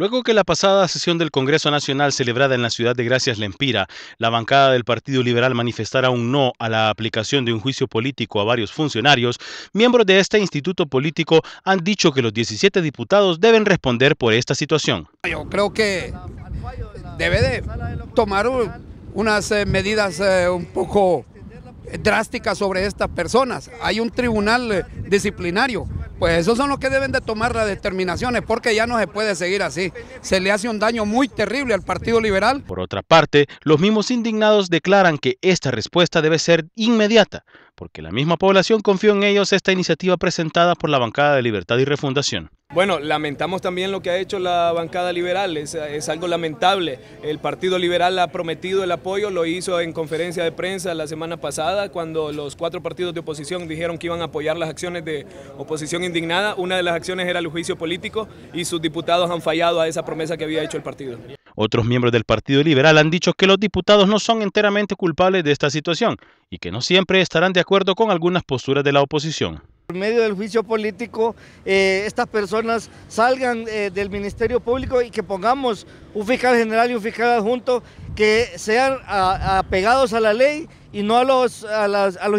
Luego que la pasada sesión del Congreso Nacional celebrada en la ciudad de Gracias Lempira, la bancada del Partido Liberal manifestara un no a la aplicación de un juicio político a varios funcionarios, miembros de este instituto político han dicho que los 17 diputados deben responder por esta situación. Yo creo que debe de tomar unas eh, medidas eh, un poco drásticas sobre estas personas. Hay un tribunal eh, disciplinario pues esos son los que deben de tomar las determinaciones, porque ya no se puede seguir así. Se le hace un daño muy terrible al Partido Liberal. Por otra parte, los mismos indignados declaran que esta respuesta debe ser inmediata, porque la misma población confió en ellos esta iniciativa presentada por la bancada de Libertad y Refundación. Bueno, lamentamos también lo que ha hecho la bancada liberal, es, algo lamentable. El Partido Liberal ha prometido el apoyo, lo hizo en conferencia de prensa la semana pasada, cuando los cuatro partidos de oposición dijeron que iban a apoyar las acciones de oposición indignada. Una de las acciones era el juicio político y sus diputados han fallado a esa promesa que había hecho el partido. Otros miembros del Partido Liberal han dicho que los diputados no son enteramente culpables de esta situación y que no siempre estarán de acuerdo con algunas posturas de la oposición. Por medio del juicio político, eh, estas personas salgan eh, del Ministerio Público y que pongamos un fiscal general y un fiscal adjunto que sean apegados a, la ley y no a los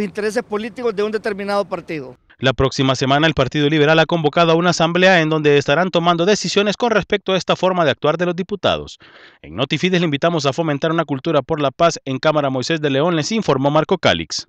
intereses políticos de un determinado partido. La próxima semana el Partido Liberal ha convocado a una asamblea en donde estarán tomando decisiones con respecto a esta forma de actuar de los diputados. En Notifides le invitamos a fomentar una cultura por la paz en Cámara Moisés de León, les informó Marco Cálix.